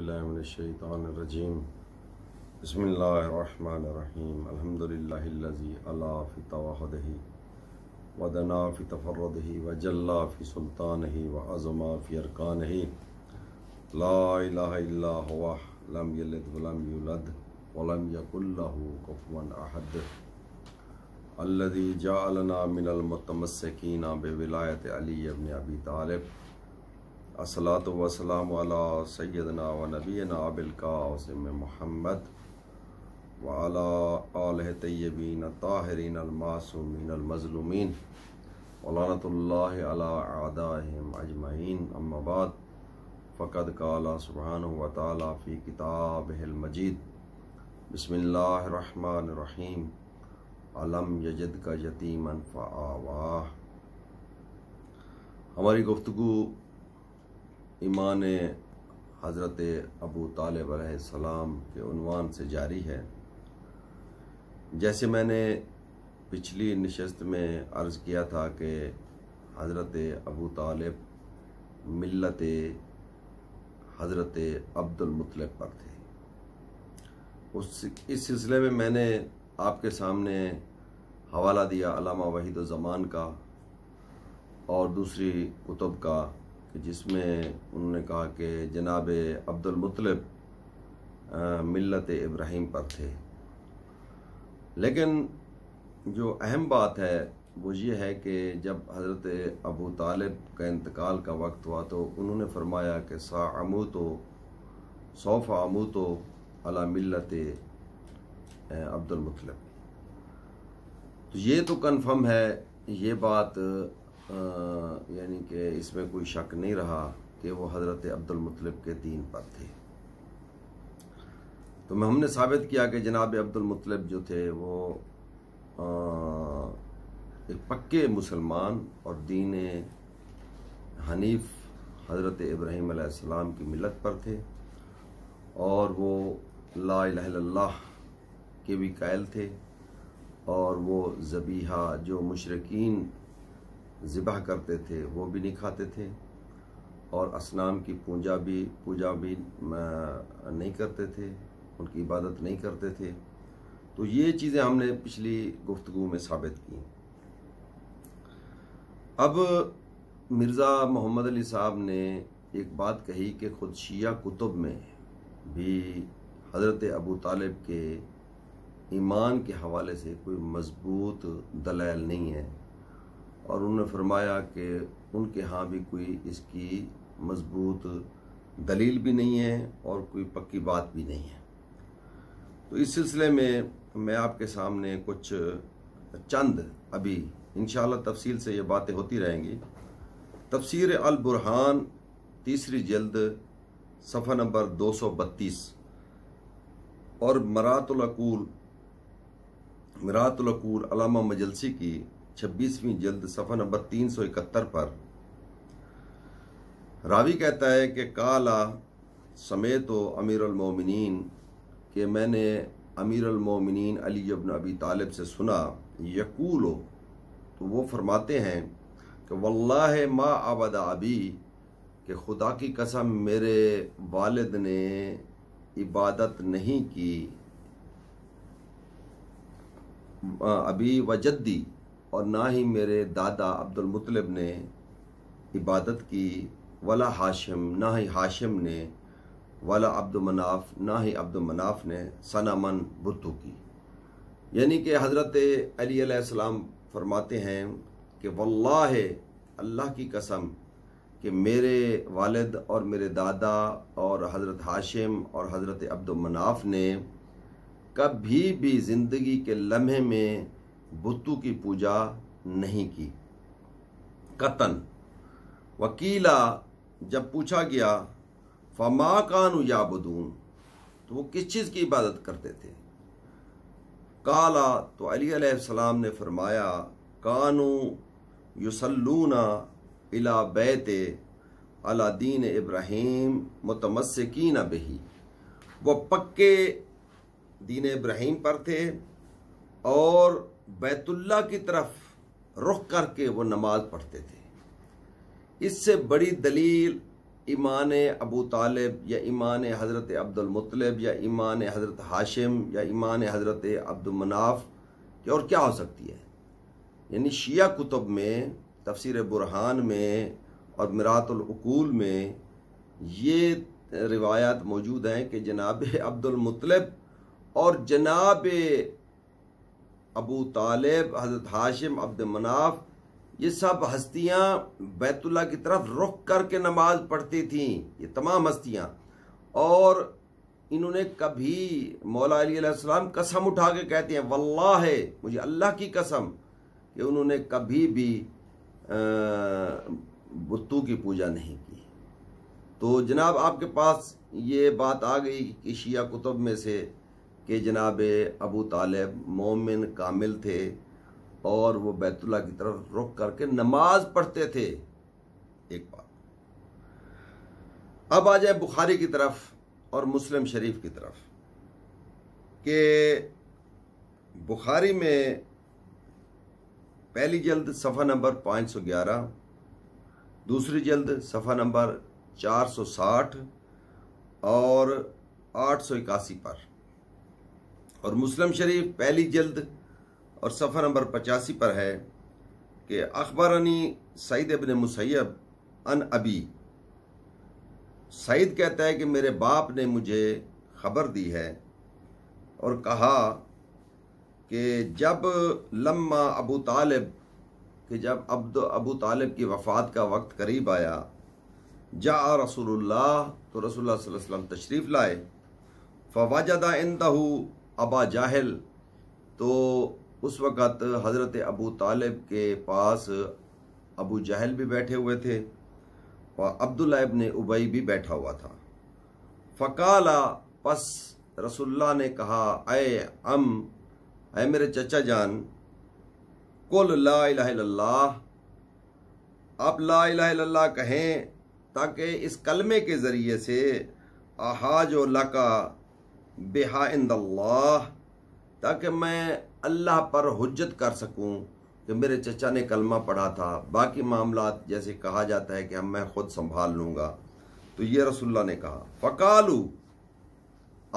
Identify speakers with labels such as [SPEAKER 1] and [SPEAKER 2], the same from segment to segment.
[SPEAKER 1] अज़बिल्लाशैतरजीम बसमीम अलहमदिल्लाजी अलाफ़ितवाहदही वदना फ़ि तफरदही वजल्ला फ़ि सुल्तान ही व अज़मा फ़ि अरकान ही लाम यलद वलम यूलद वलम यकुल्लह कफवन अहद अल्लदी जालना मिनलमतमसकीना बेविलायत अली अबन अबी तालिब असलात वसलाम सैदना व नबीना अबिलकासम महमद वाला तयबीन ताहरीन अलमासूमिन अलमजलूमिन वलानतल्लादाम अजमाइन अम्माबाद फ़कद काला सुबहान व ताली फ़ी किताब मजीद बसमीम अलम यजद का यतीमन आवा हमारी गुफ्तु ईमान हज़रत अबू तालब सलाम के उनवान से जारी है जैसे मैंने पिछली नशस्त में अर्ज़ किया था कि हज़रत अबू तालब मिलत हज़रत मुतलब पर थे उस इस सिलसिले में मैंने आपके सामने हवाला दिया अलामा वहीद ज़मान का और दूसरी कुतुब का जिसमें उन्होंने कहा कि जनाब मुतलब मिलत इब्राहिम पर थे लेकिन जो अहम बात है वो ये है कि जब हज़रत अबू तालिब का इंतकाल का वक्त हुआ तो उन्होंने फरमाया कि सा आमू तो सौफ़ अमू तो अला मिलत अब्दुलमतलब तो ये तो कन्फर्म है ये बात यानी कि इसमें कोई शक नहीं रहा कि वो हज़रत अब्दुलमतलब के दीन पर थे तो मैं हमने साबित किया कि जनाब अब्दुलमतलब जो थे वो आ, एक पक्के मुसलमान और दीन हनीफ हज़रत इब्राहिम आसमाम की मिलत पर थे और वो ला लाला के भी कायल थे और वो जबीहा जो मशरकिन ज़िबा करते थे वो भी नहीं खाते थे और असनाम की पूजा भी पूजा भी नहीं करते थे उनकी इबादत नहीं करते थे तो ये चीज़ें हमने पिछली गुफ्तु में साबित की अब मिर्ज़ा मोहम्मद अली साहब ने एक बात कही कि खुद शिया कुतुब में भी हज़रत अबू तालिब के ईमान के हवाले से कोई मजबूत दलैल नहीं है और उन्होंने फरमाया कि उनके यहाँ भी कोई इसकी मजबूत दलील भी नहीं है और कोई पक्की बात भी नहीं है तो इस सिलसिले में मैं आपके सामने कुछ चंद अभी इन तफसील से ये बातें होती रहेंगी तफसीर अल बुरहान तीसरी जल्द सफ़ा नंबर 232 और मरातुलकूल मरातुलकूल अलामा मजलसी की छब्बीसवीं जल्द सफा नंबर तीन सौ इकहत्तर पर रावी कहता है कि काला समेत अमीरमिन के मैंने अमीरमिन अली अबन अबी तालिब से सुना हो तो वो फरमाते हैं कि वल्लाह मा आबदा अबी के खुदा की कसम मेरे वालिद ने इबादत नहीं की अभी वजद्दी और ना ही मेरे दादा अब्दुल मुतलब ने इबादत की वला हाशिम ना ही हाशिम ने वाला अब्दुलमनाफ ना ही अब्दुलमनाफ ने सनामन बुद्धू की यानी कि हज़रत अलीसम फरमाते हैं कि वल्लाह अल्लाह की कसम कि मेरे वालद और मेरे दादा और हज़रत हाशिम और हज़रत अब्दुलमनाफ ने कभी भी ज़िंदगी के लम्हे में बुत्तू की पूजा नहीं की कतन वकीला जब पूछा गया फमा कानु बदून तो वो किस चीज़ की इबादत करते थे काला तो अली सलाम ने फरमाया कानू युसलूना इला बैत अला दीन इब्राहिम मुतमसकिन बही वह पक्के दीन इब्राहिम पर थे और बैतुल्ला की तरफ रुख करके वो नमाज पढ़ते थे इससे बड़ी दलील ईमान अबू तालब या ईमान हज़रत अब्दुलमतलब या ईमान हज़रत हाशिम या ईमान हज़रत अब्दुलमनाफ की और क्या हो सकती है यानी शिया कुतुब में तफसर बुरहान में और मरातलकूल में ये रिवायात मौजूद हैं कि जनाब अब्दुलमतलब और जनाब अबू तालिब हज़रत हाशिम अब्द मनाफ ये सब हस्तियाँ बैतुल्ला की तरफ रुख करके नमाज पढ़ती थीं ये तमाम हस्तियाँ और इन्होंने कभी मौला अलीसम कसम उठा के कहती हैं वल्ला है मुझे अल्लाह की कसम कि उन्होंने कभी भी बुतू की पूजा नहीं की तो जनाब आपके पास ये बात आ गई कि शिया कुतुब में से कि जनाब अबू तालब मोमिन कामिल थे और वो बैतुल्ला की तरफ रुक करके नमाज पढ़ते थे एक बात अब आ जाए बुखारी की तरफ और मुस्लिम शरीफ की तरफ कि बुखारी में पहली जल्द सफ़ा नंबर 511, दूसरी जल्द सफ़ा नंबर 460 और आठ सौ इक्यासी पर और मुस्लिम शरीफ पहली जल्द और सफ़र नंबर पचासी पर है कि अखबारानी सईद अबन मुसैब अन अबी सईद कहता है कि मेरे बाप ने मुझे खबर दी है और कहा कि जब लम्मा अबू तालिब कि जब अब्द अबू तालिब की वफ़ात का वक्त करीब आया जा रसूलुल्लाह तो रसूल वसल्लम तशरीफ़ लाए फवाजदा इंदहू अबा जाहल तो उस वक़्त हज़रत अबू तालिब के पास अबू जहल भी बैठे हुए थे और अब्दुल्लाब ने उबई भी बैठा हुआ था फ़काला पस रसुल्ला ने कहा अय अम अय मेरे चचा जान कुल ला आप ला इला कहें ताकि इस कलमे के ज़रिए से अहाज लका बेहा इंदल्लाह ताकि मैं अल्लाह पर हजत कर सकूं कि मेरे चचा ने कलमा पढ़ा था बाकी मामला जैसे कहा जाता है कि हम मैं खुद संभाल लूँगा तो ये रसुल्ला ने कहा फ़कालू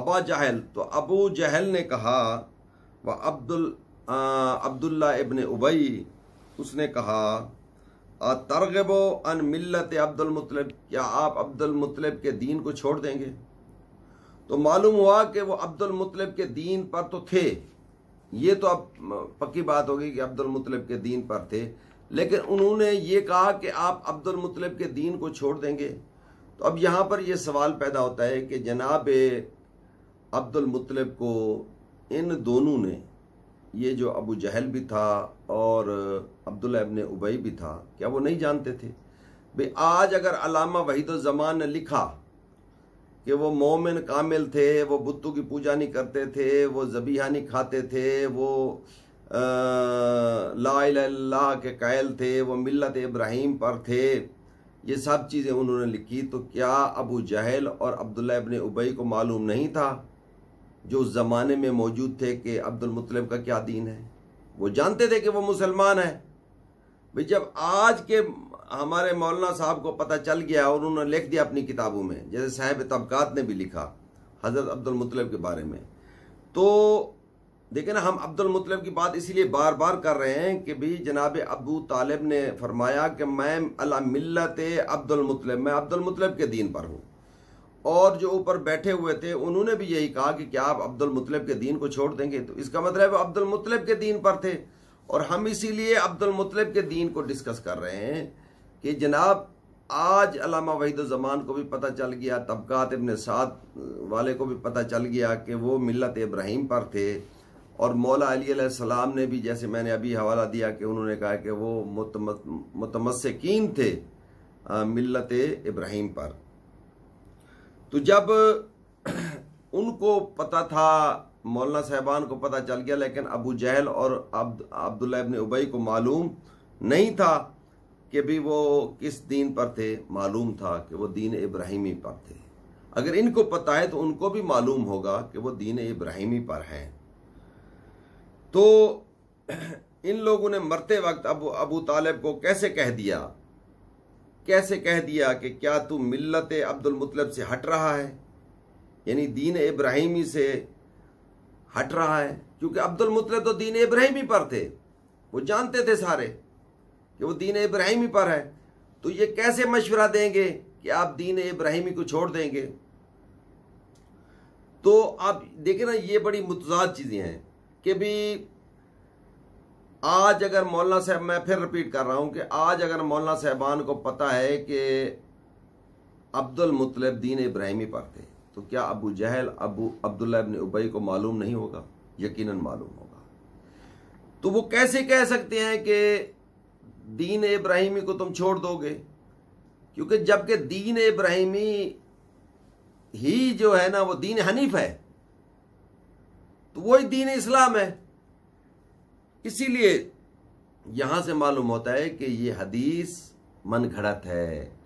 [SPEAKER 1] अबा जहल तो अबू जहल ने कहा व अब्दुल अब्दुल्ला इबन उबई उसने कहा तरगबो अन अब्दुल अब्दुलमतलब क्या आप अब्दुलमतलब के दीन को छोड़ देंगे तो मालूम हुआ कि वो अब्दुल मुतलब के दीन पर तो थे ये तो अब पक्की बात होगी कि अब्दुल मुतलब के दीन पर थे लेकिन उन्होंने ये कहा कि आप अब्दुल मुतलब के दीन को छोड़ देंगे तो अब यहाँ पर यह सवाल पैदा होता है कि जनाब अब्दुल मुतलब को इन दोनों ने ये जो अबू जहल भी था और अब्दुल इबन उबई भी था क्या वो नहीं जानते थे भाई आज अगर अलामा वहीदुलजमान ने लिखा कि वो मोमिन कामिल थे वो बुद्धू की पूजा नहीं करते थे वो जबीहा नहीं खाते थे वो आ, ला इलाह के कायल थे वो मिलत इब्राहिम पर थे ये सब चीज़ें उन्होंने लिखी तो क्या अबू जहल और अब्दुल्ला इबन उबई को मालूम नहीं था जो उस ज़माने में मौजूद थे कि अब्दुलमतलब का क्या दीन है वो जानते थे कि वो मुसलमान है भाई जब आज के हमारे मौलाना साहब को पता चल गया और उन्होंने लिख दिया अपनी किताबों में जैसे साहेब तबकात ने भी लिखा हज़रत अब्दुलमतलब के बारे में तो देखे ना हम अब्दुल मुतलब की बात इसीलिए बार बार कर रहे हैं कि भाई जनाब अबू तालिब ने फरमाया कि मैं अला मिलत मुतलब मैं मुतलब के दीन पर हूँ और जो ऊपर बैठे हुए थे उन्होंने भी यही कहा कि क्या आप मुतलब के दीन को छोड़ देंगे तो इसका मतलब अब्दुलमतलब के दीन पर थे और हम इसीलिए अब्दुल मुतलब के दीन को डिस्कस कर रहे हैं कि जनाब आज अलामा जमान को भी पता चल गया तबकात इबन साद वाले को भी पता चल गया कि वो मिलत इब्राहिम पर थे और मौला अली सलाम ने भी जैसे मैंने अभी हवाला दिया कि उन्होंने कहा कि वो मुतमसकिन थे मिलत इब्राहिम पर तो जब उनको पता था मौलाना साहबान को पता चल गया लेकिन अबू जहल और अब्दुल्ला इबन उबई को मालूम नहीं था कि भी वो किस दीन पर थे मालूम था कि वो दीन इब्राहिमी पर थे अगर इनको पता है तो उनको भी मालूम होगा कि वो दीन इब्राहिमी पर हैं तो इन लोगों ने मरते वक्त अब अबू तालिब को कैसे कह दिया कैसे कह दिया कि क्या तू मिलत अब्दुल मुतलब से हट रहा है यानी दीन इब्राहिमी से हट रहा है क्योंकि अब्दुल मुतल तो दीन इब्राहिमी पर थे वो जानते थे सारे कि वो दीन इब्राहिमी पर है तो ये कैसे मशवरा देंगे कि आप दीन इब्राहिमी को छोड़ देंगे तो आप देखें ना ये बड़ी मुतजाद चीज़ें हैं कि भी आज अगर मौलाना साहब मैं फिर रिपीट कर रहा हूँ कि आज अगर मौलाना साहबान को पता है कि अब्दुल मुतलब दीन इब्राहिमी पर थे तो क्या अबू जहल अबू अब्दुल्ला इबन उबई को मालूम नहीं होगा यकीनन मालूम होगा तो वो कैसे कह सकते हैं कि दीन इब्राहिमी को तुम छोड़ दोगे क्योंकि जबकि दीन इब्राहिमी ही जो है ना वो दीन हनीफ है तो वही दीन इस्लाम है इसीलिए यहां से मालूम होता है कि ये हदीस मन घड़त है